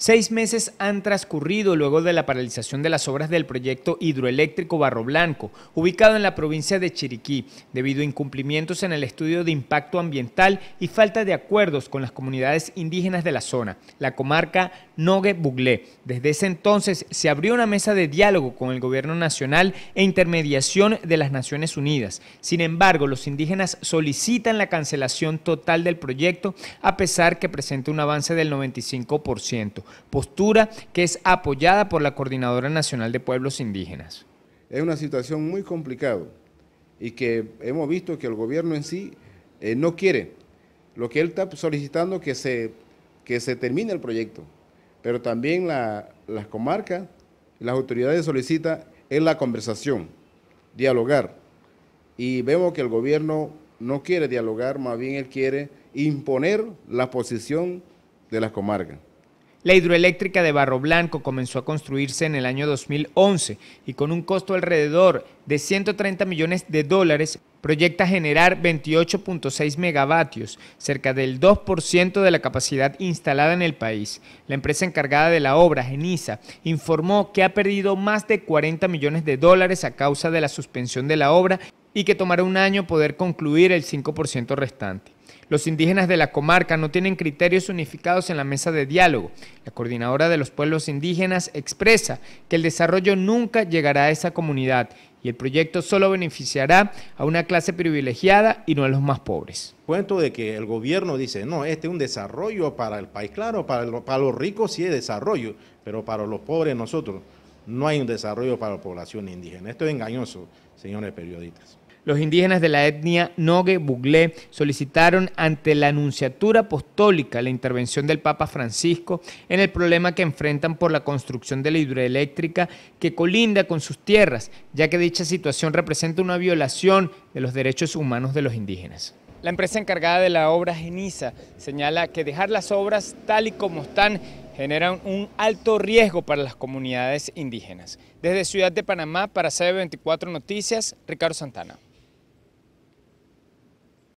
Seis meses han transcurrido luego de la paralización de las obras del proyecto hidroeléctrico Barro Blanco, ubicado en la provincia de Chiriquí, debido a incumplimientos en el estudio de impacto ambiental y falta de acuerdos con las comunidades indígenas de la zona, la comarca Nogue Buglé. Desde ese entonces se abrió una mesa de diálogo con el gobierno nacional e intermediación de las Naciones Unidas. Sin embargo, los indígenas solicitan la cancelación total del proyecto, a pesar que presenta un avance del 95% postura que es apoyada por la Coordinadora Nacional de Pueblos Indígenas. Es una situación muy complicada y que hemos visto que el gobierno en sí eh, no quiere. Lo que él está solicitando que se, que se termine el proyecto, pero también las comarcas, las autoridades solicitan en la conversación, dialogar. Y vemos que el gobierno no quiere dialogar, más bien él quiere imponer la posición de las comarcas. La hidroeléctrica de Barro Blanco comenzó a construirse en el año 2011 y con un costo alrededor de 130 millones de dólares proyecta generar 28.6 megavatios, cerca del 2% de la capacidad instalada en el país. La empresa encargada de la obra, Genisa, informó que ha perdido más de 40 millones de dólares a causa de la suspensión de la obra y que tomará un año poder concluir el 5% restante. Los indígenas de la comarca no tienen criterios unificados en la mesa de diálogo. La coordinadora de los pueblos indígenas expresa que el desarrollo nunca llegará a esa comunidad y el proyecto solo beneficiará a una clase privilegiada y no a los más pobres. Cuento de que el gobierno dice, no, este es un desarrollo para el país, claro, para, los ricos sí es desarrollo, pero para los pobres nosotros no hay un desarrollo para la población indígena. Esto es engañoso, señores periodistas. Los indígenas de la etnia Nogue Buglé solicitaron ante la Anunciatura Apostólica la intervención del Papa Francisco en el problema que enfrentan por la construcción de la hidroeléctrica que colinda con sus tierras, ya que dicha situación representa una violación de los derechos humanos de los indígenas. La empresa encargada de la obra Geniza señala que dejar las obras tal y como están generan un alto riesgo para las comunidades indígenas. Desde Ciudad de Panamá, para CB24 Noticias, Ricardo Santana.